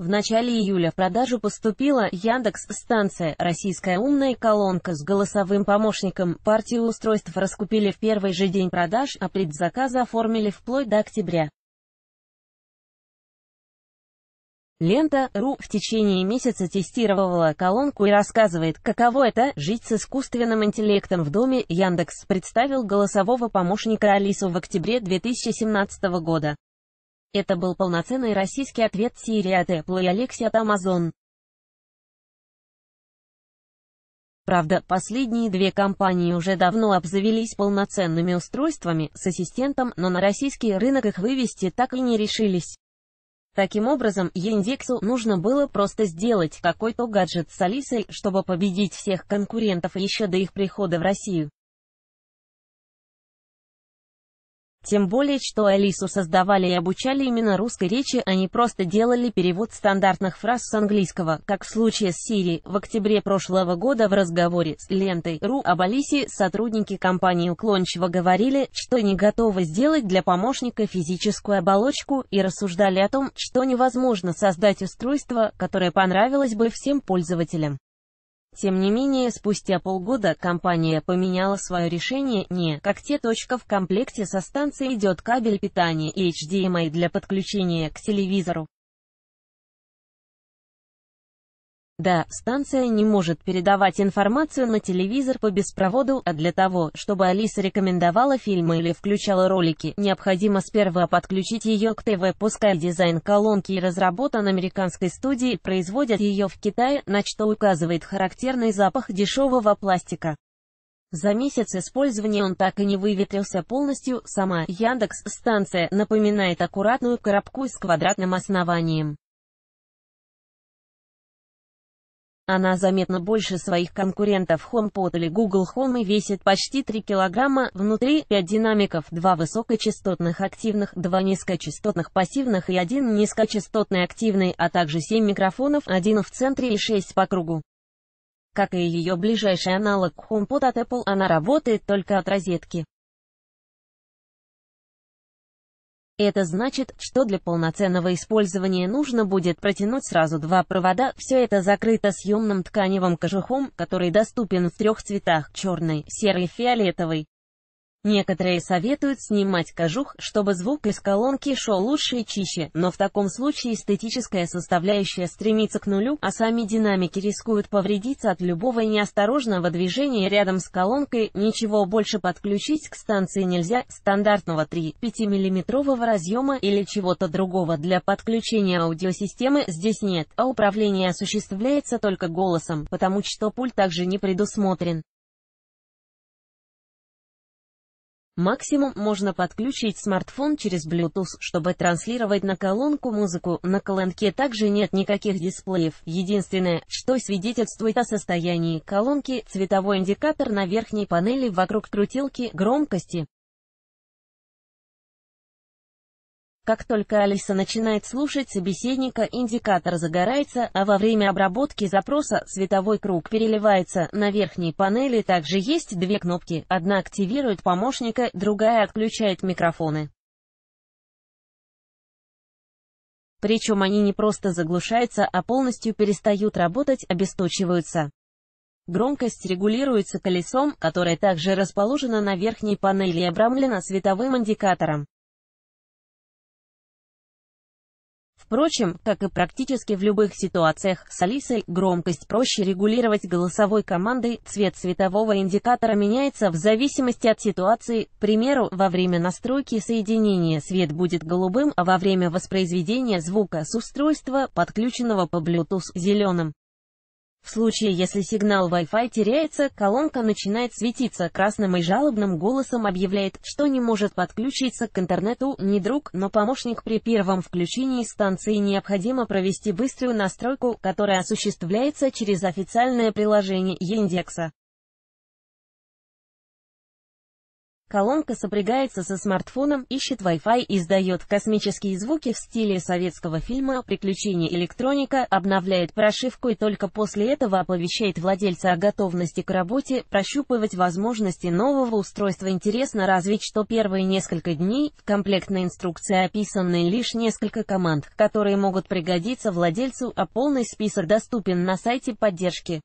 В начале июля в продажу поступила Яндекс-станция «Российская умная колонка» с голосовым помощником. Партию устройств раскупили в первый же день продаж, а предзаказы оформили вплоть до октября. Лента .ру в течение месяца тестировала колонку и рассказывает, каково это – жить с искусственным интеллектом в доме. Яндекс представил голосового помощника Алису в октябре 2017 года. Это был полноценный российский ответ Сирии от Apple и Алексия от Amazon. Правда, последние две компании уже давно обзавелись полноценными устройствами с ассистентом, но на российский рынок их вывести так и не решились. Таким образом, Яндексу нужно было просто сделать какой-то гаджет с Алисой, чтобы победить всех конкурентов еще до их прихода в Россию. Тем более, что Алису создавали и обучали именно русской речи, а не просто делали перевод стандартных фраз с английского, как в случае с Сирией. В октябре прошлого года в разговоре с лентой РУ об Алисе сотрудники компании уклончиво говорили, что не готовы сделать для помощника физическую оболочку, и рассуждали о том, что невозможно создать устройство, которое понравилось бы всем пользователям. Тем не менее, спустя полгода компания поменяла свое решение, не как те точка в комплекте со станцией идет кабель питания HDMI для подключения к телевизору. Да, станция не может передавать информацию на телевизор по беспроводу, а для того, чтобы Алиса рекомендовала фильмы или включала ролики, необходимо сперва подключить ее к ТВ. Пускай дизайн колонки разработан американской студией, производят ее в Китае, на что указывает характерный запах дешевого пластика. За месяц использования он так и не выветрился полностью, сама Яндекс-станция напоминает аккуратную коробку с квадратным основанием. Она заметно больше своих конкурентов HomePod или Google Home и весит почти 3 килограмма, внутри 5 динамиков, 2 высокочастотных активных, 2 низкочастотных пассивных и 1 низкочастотный активный, а также 7 микрофонов, 1 в центре и 6 по кругу. Как и ее ближайший аналог HomePod от Apple, она работает только от розетки. Это значит, что для полноценного использования нужно будет протянуть сразу два провода, все это закрыто съемным тканевым кожухом, который доступен в трех цветах – черный, серый, фиолетовый. Некоторые советуют снимать кожух, чтобы звук из колонки шел лучше и чище, но в таком случае эстетическая составляющая стремится к нулю, а сами динамики рискуют повредиться от любого неосторожного движения рядом с колонкой, ничего больше подключить к станции нельзя, стандартного 3-5 мм разъема или чего-то другого для подключения аудиосистемы здесь нет, а управление осуществляется только голосом, потому что пульт также не предусмотрен. Максимум можно подключить смартфон через Bluetooth, чтобы транслировать на колонку музыку. На колонке также нет никаких дисплеев. Единственное, что свидетельствует о состоянии колонки, цветовой индикатор на верхней панели вокруг крутилки громкости. Как только Алиса начинает слушать собеседника, индикатор загорается, а во время обработки запроса световой круг переливается. На верхней панели также есть две кнопки, одна активирует помощника, другая отключает микрофоны. Причем они не просто заглушаются, а полностью перестают работать, обесточиваются. Громкость регулируется колесом, которое также расположено на верхней панели и обрамлено световым индикатором. Впрочем, как и практически в любых ситуациях с Алисой, громкость проще регулировать голосовой командой, цвет светового индикатора меняется в зависимости от ситуации, к примеру, во время настройки соединения свет будет голубым, а во время воспроизведения звука с устройства, подключенного по Bluetooth, зеленым. В случае, если сигнал Wi-Fi теряется, колонка начинает светиться красным и жалобным голосом объявляет, что не может подключиться к интернету не друг, но помощник при первом включении станции необходимо провести быструю настройку, которая осуществляется через официальное приложение Яндекса. Колонка сопрягается со смартфоном, ищет Wi-Fi и издает космические звуки в стиле советского фильма «Приключения электроника», обновляет прошивку и только после этого оповещает владельца о готовности к работе, прощупывать возможности нового устройства. Интересно разве что первые несколько дней в комплектной инструкции описаны лишь несколько команд, которые могут пригодиться владельцу, а полный список доступен на сайте поддержки.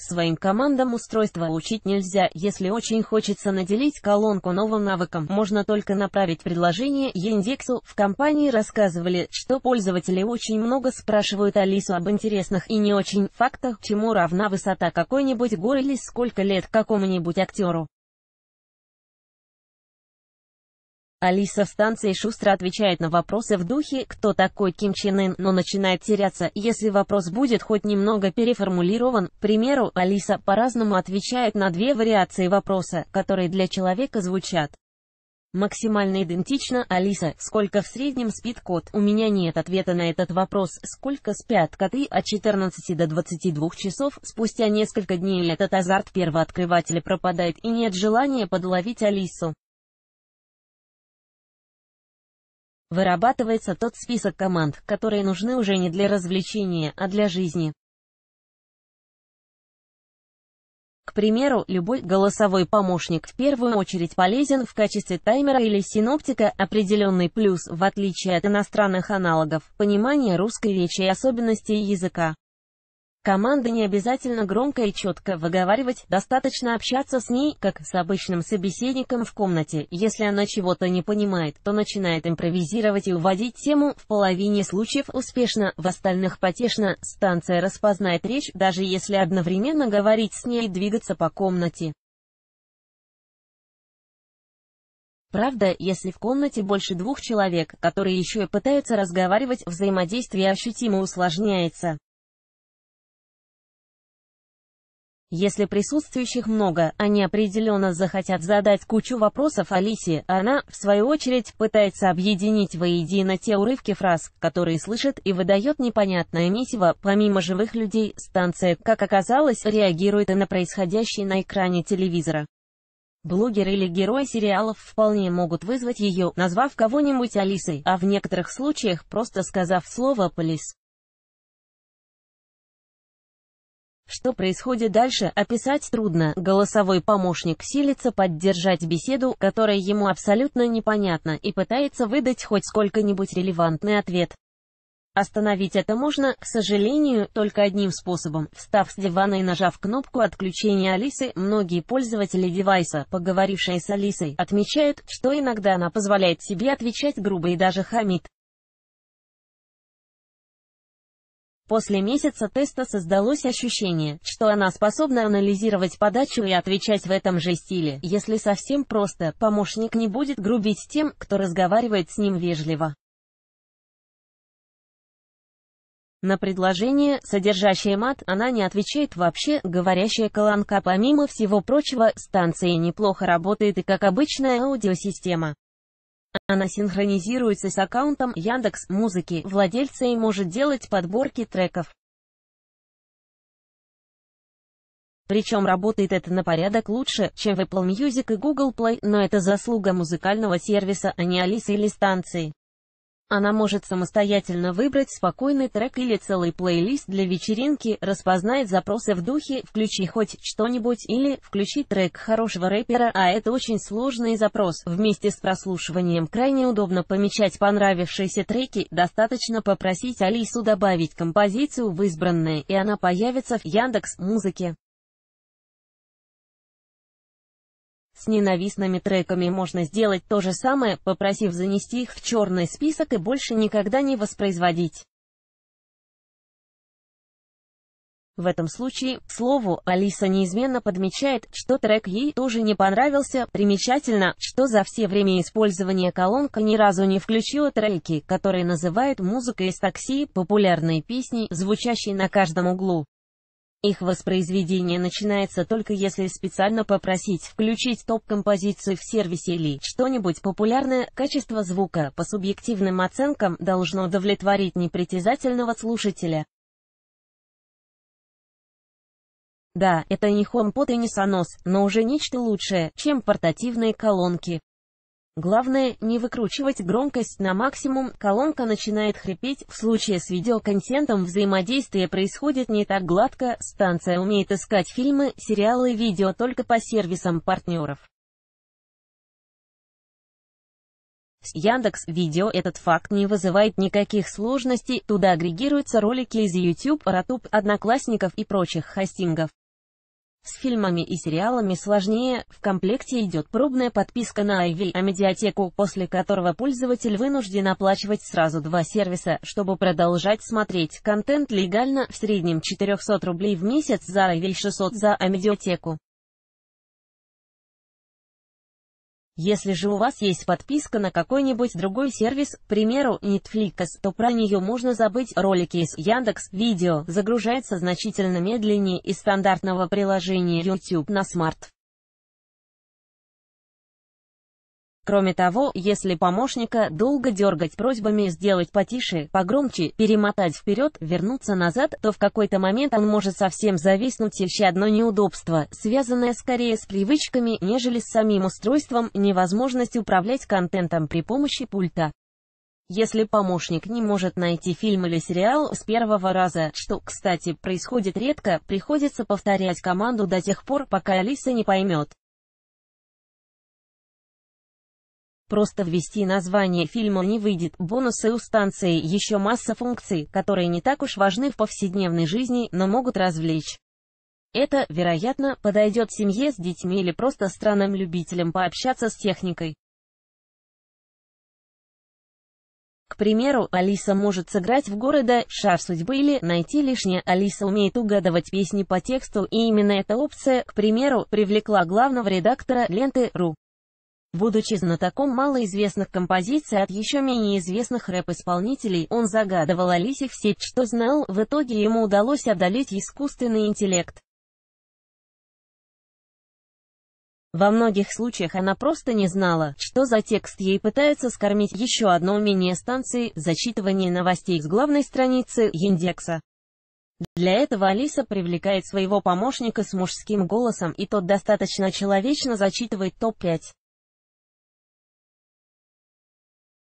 Своим командам устройство учить нельзя, если очень хочется наделить колонку новым навыком, можно только направить предложение Яндексу. В компании рассказывали, что пользователи очень много спрашивают Алису об интересных и не очень фактах, чему равна высота какой-нибудь горы или сколько лет какому-нибудь актеру. Алиса в станции шустро отвечает на вопросы в духе «Кто такой Ким Чен Ын?», но начинает теряться, если вопрос будет хоть немного переформулирован. К примеру, Алиса по-разному отвечает на две вариации вопроса, которые для человека звучат. Максимально идентично, Алиса, сколько в среднем спит кот? У меня нет ответа на этот вопрос, сколько спят коты от 14 до 22 часов, спустя несколько дней этот азарт первооткрывателя пропадает и нет желания подловить Алису. вырабатывается тот список команд, которые нужны уже не для развлечения, а для жизни. К примеру, любой голосовой помощник в первую очередь полезен в качестве таймера или синоптика, определенный плюс, в отличие от иностранных аналогов, понимание русской речи и особенностей языка. Команда не обязательно громко и четко выговаривать, достаточно общаться с ней, как с обычным собеседником в комнате. Если она чего-то не понимает, то начинает импровизировать и уводить тему, в половине случаев успешно, в остальных потешно. Станция распознает речь, даже если одновременно говорить с ней и двигаться по комнате. Правда, если в комнате больше двух человек, которые еще и пытаются разговаривать, взаимодействие ощутимо усложняется. Если присутствующих много, они определенно захотят задать кучу вопросов Алисе, она, в свою очередь, пытается объединить воедино те урывки фраз, которые слышит и выдает непонятное месиво. Помимо живых людей, станция, как оказалось, реагирует и на происходящее на экране телевизора. Блогер или герой сериалов вполне могут вызвать ее, назвав кого-нибудь Алисой, а в некоторых случаях просто сказав слово «полис». Что происходит дальше, описать трудно. Голосовой помощник силится поддержать беседу, которая ему абсолютно непонятна, и пытается выдать хоть сколько-нибудь релевантный ответ. Остановить это можно, к сожалению, только одним способом. Встав с дивана и нажав кнопку отключения Алисы, многие пользователи девайса, поговорившие с Алисой, отмечают, что иногда она позволяет себе отвечать грубо и даже хамит. После месяца теста создалось ощущение, что она способна анализировать подачу и отвечать в этом же стиле. Если совсем просто, помощник не будет грубить тем, кто разговаривает с ним вежливо. На предложение, содержащее мат, она не отвечает вообще, говорящая колонка помимо всего прочего, станция неплохо работает и как обычная аудиосистема. Она синхронизируется с аккаунтом Яндекс Музыки владельца и может делать подборки треков. Причем работает это на порядок лучше, чем в Apple Music и Google Play, но это заслуга музыкального сервиса, а не Алисы или станции. Она может самостоятельно выбрать спокойный трек или целый плейлист для вечеринки, распознает запросы в духе «включи хоть что-нибудь» или «включи трек хорошего рэпера», а это очень сложный запрос. Вместе с прослушиванием крайне удобно помечать понравившиеся треки, достаточно попросить Алису добавить композицию в избранное, и она появится в Яндекс Музыке. С ненавистными треками можно сделать то же самое, попросив занести их в черный список и больше никогда не воспроизводить. В этом случае, к слову, Алиса неизменно подмечает, что трек ей тоже не понравился. Примечательно, что за все время использования колонка ни разу не включила треки, которые называют музыкой из такси, популярные песни, звучащие на каждом углу. Их воспроизведение начинается только если специально попросить включить топ-композиции в сервисе или что-нибудь популярное. Качество звука, по субъективным оценкам, должно удовлетворить непритязательного слушателя. Да, это не HomePod и не Sonos, но уже нечто лучшее, чем портативные колонки. Главное, не выкручивать громкость на максимум, колонка начинает хрипеть, в случае с видеоконтентом взаимодействие происходит не так гладко, станция умеет искать фильмы, сериалы и видео только по сервисам партнеров. С Яндекс Видео этот факт не вызывает никаких сложностей, туда агрегируются ролики из YouTube, Ротуб, Одноклассников и прочих хостингов. С фильмами и сериалами сложнее, в комплекте идет пробная подписка на IV, а медиатеку, после которого пользователь вынужден оплачивать сразу два сервиса, чтобы продолжать смотреть контент легально, в среднем 400 рублей в месяц за IV 600 за амедиатеку. Если же у вас есть подписка на какой-нибудь другой сервис, к примеру, Netflix, то про нее можно забыть. Ролики из Яндекс Видео загружаются значительно медленнее из стандартного приложения YouTube на смарт. Кроме того, если помощника долго дергать просьбами сделать потише, погромче, перемотать вперед, вернуться назад, то в какой-то момент он может совсем зависнуть и еще одно неудобство, связанное скорее с привычками, нежели с самим устройством, невозможность управлять контентом при помощи пульта. Если помощник не может найти фильм или сериал с первого раза, что, кстати, происходит редко, приходится повторять команду до тех пор, пока Алиса не поймет. Просто ввести название фильма не выйдет. Бонусы у станции еще масса функций, которые не так уж важны в повседневной жизни, но могут развлечь. Это, вероятно, подойдет семье с детьми или просто странным любителям пообщаться с техникой. К примеру, Алиса может сыграть в города «Шар судьбы» или «Найти лишнее». Алиса умеет угадывать песни по тексту, и именно эта опция, к примеру, привлекла главного редактора Ленты.ру. Будучи знатоком малоизвестных композиций от еще менее известных рэп-исполнителей, он загадывал Алисе все, что знал, в итоге ему удалось одолеть искусственный интеллект. Во многих случаях она просто не знала, что за текст ей пытаются скормить еще одно умение станции – зачитывание новостей с главной страницы Яндекса. Для этого Алиса привлекает своего помощника с мужским голосом, и тот достаточно человечно зачитывает топ-5.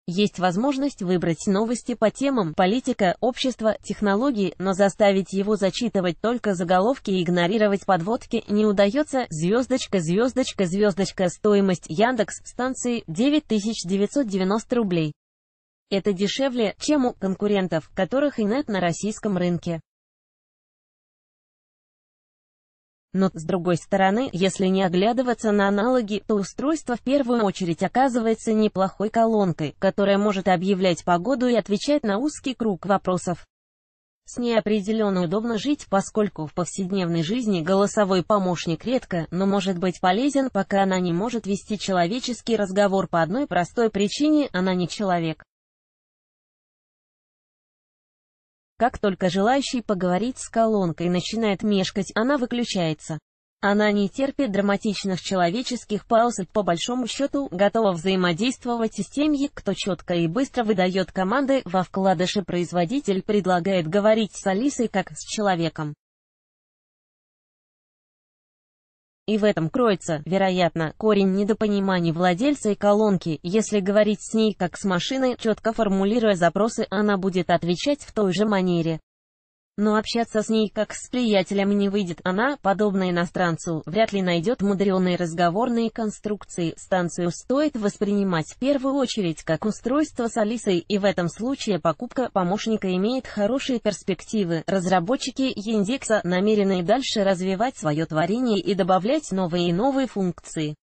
Есть возможность выбрать новости по темам политика, общество, технологии, но заставить его зачитывать только заголовки и игнорировать подводки не удается. Звездочка, звездочка, звездочка, стоимость Яндекс станции 9990 рублей. Это дешевле, чем у конкурентов, которых и нет на российском рынке. Но, с другой стороны, если не оглядываться на аналоги, то устройство в первую очередь оказывается неплохой колонкой, которая может объявлять погоду и отвечать на узкий круг вопросов. С ней определенно удобно жить, поскольку в повседневной жизни голосовой помощник редко, но может быть полезен, пока она не может вести человеческий разговор по одной простой причине, она не человек. Как только желающий поговорить с колонкой начинает мешкать, она выключается. Она не терпит драматичных человеческих пауз и, по большому счету, готова взаимодействовать с теми, кто четко и быстро выдает команды. Во вкладыше производитель предлагает говорить с Алисой как с человеком. И в этом кроется, вероятно, корень недопониманий владельца и колонки. Если говорить с ней как с машиной, четко формулируя запросы, она будет отвечать в той же манере но общаться с ней как с приятелем не выйдет. Она, подобно иностранцу, вряд ли найдет мудреные разговорные конструкции. Станцию стоит воспринимать в первую очередь как устройство с Алисой, и в этом случае покупка помощника имеет хорошие перспективы. Разработчики Яндекса намерены дальше развивать свое творение и добавлять новые и новые функции.